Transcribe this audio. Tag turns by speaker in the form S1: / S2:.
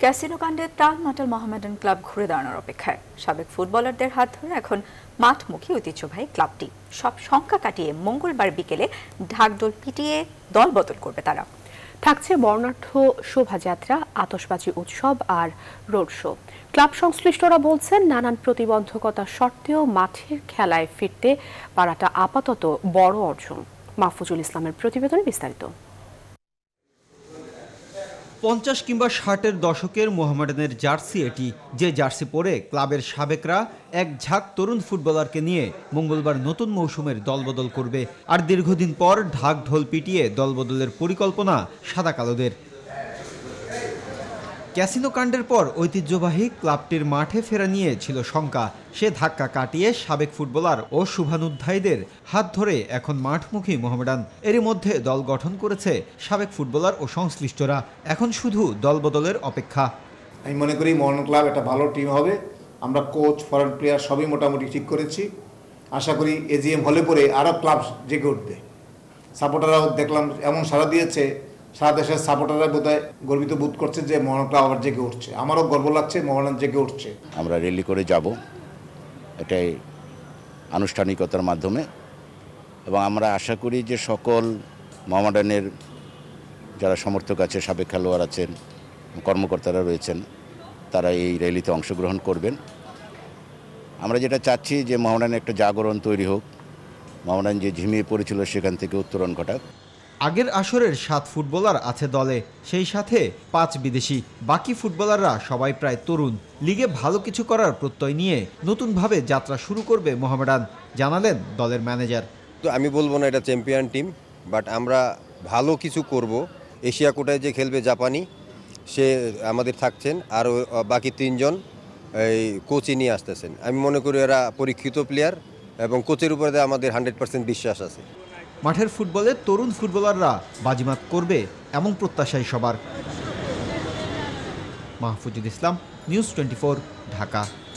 S1: casino কাণ্ডে মাটাল Mohammedan club ঘুরে দাঁড়ানোর অপেক্ষায় সাবেক ফুটবলারদের হাত ধরে এখন মাঠমুখী ঐতিহ্যবাহী ক্লাবটি সব শঙ্কা কাটিয়ে মঙ্গলবার বিকেলে ঢাকডোল পিটিয়ে দল বদল করবে তারা থাকছে বর্ণাঢ্য শোভাযাত্রা আতসবাজি উৎসব আর রোড শো ক্লাব সংশ্লিষ্টরা বলছেন নানান প্রতিবন্ধকতা সত্ত্বেও মাঠের খেলায় ফিরতে পারাটা আপাতত বড় অর্জন মাহফুজুল ইসলামের
S2: প্রতিবেদনে বিস্তারিত
S1: পঞ্চাশ কিংবা ষাটের দশকের মোহামেডানের জার্সি এটি যে জার্সি পরে ক্লাবের সাবেকরা এক ঝাঁক তরুণ ফুটবলারকে নিয়ে মঙ্গলবার নতুন মৌসুমের দলবদল করবে আর দীর্ঘদিন পর ঢাক ঢোল পিটিয়ে দলবদলের পরিকল্পনা সাদা কালোদের ক্যাসিনো কাণ্ডের পর ঐতিহ্যবাহী ক্লাবটির মাঠে ফেরা নিয়ে ছিল শঙ্কা সে ধাক্কা কাটিয়ে সাবেক ফুটবলার ও শুভানুধ্যায়ীদের হাত ধরে এখন মাঠমুখী মোহামেডান এরই মধ্যে দল গঠন করেছে সাবেক ফুটবলার ও সংশ্লিষ্টরা এখন শুধু দলবদলের অপেক্ষা আমি মনে করি মোহন
S3: ক্লাব একটা ভালো টিম হবে আমরা কোচ ফরেন প্লেয়ার সবই মোটামুটি ঠিক করেছি আশা করি এজিএম হলে পরে আরও ক্লাব জেগে উঠবে সাপোর্টাররাও দেখলাম এমন সাড়া দিয়েছে সারা দেশের সাপোর্টাররা হয় গর্বিত বোধ করছে যে মহানটা আবার জেগে উঠছে আমারও গর্ব লাগছে মহানান জেগে উঠছে
S4: আমরা র্যালি করে যাব এটাই আনুষ্ঠানিকতার মাধ্যমে এবং আমরা আশা করি যে সকল মহামডানের যারা সমর্থক আছে সাবেক খেলোয়াড় আছেন কর্মকর্তারা রয়েছেন তারা এই র্যালিতে অংশগ্রহণ করবেন আমরা যেটা চাচ্ছি যে মহানানে একটা জাগরণ তৈরি হোক মহামডান যে ঝিমিয়ে পড়েছিল সেখান থেকে উত্তরণ ঘটাক
S1: আগের আসরের সাত ফুটবলার আছে দলে সেই সাথে পাঁচ বিদেশি বাকি ফুটবলাররা সবাই প্রায় তরুণ লিগে ভালো কিছু করার প্রত্যয় নিয়ে নতুনভাবে যাত্রা শুরু করবে মোহামেডান জানালেন দলের ম্যানেজার
S2: তো আমি বলবো না এটা চ্যাম্পিয়ন টিম বাট আমরা ভালো কিছু করব এশিয়া কোটায় যে খেলবে জাপানি সে আমাদের থাকছেন আর বাকি তিনজন এই কোচই নিয়ে আসতেছেন আমি মনে করি এরা পরীক্ষিত প্লেয়ার এবং কোচের উপরে আমাদের হান্ড্রেড পার্সেন্ট বিশ্বাস আছে মাঠের ফুটবলে
S1: তরুণ ফুটবলাররা বাজিমাত করবে এমন প্রত্যাশাই সবার মাহফুজুল ইসলাম নিউজ টোয়েন্টি ঢাকা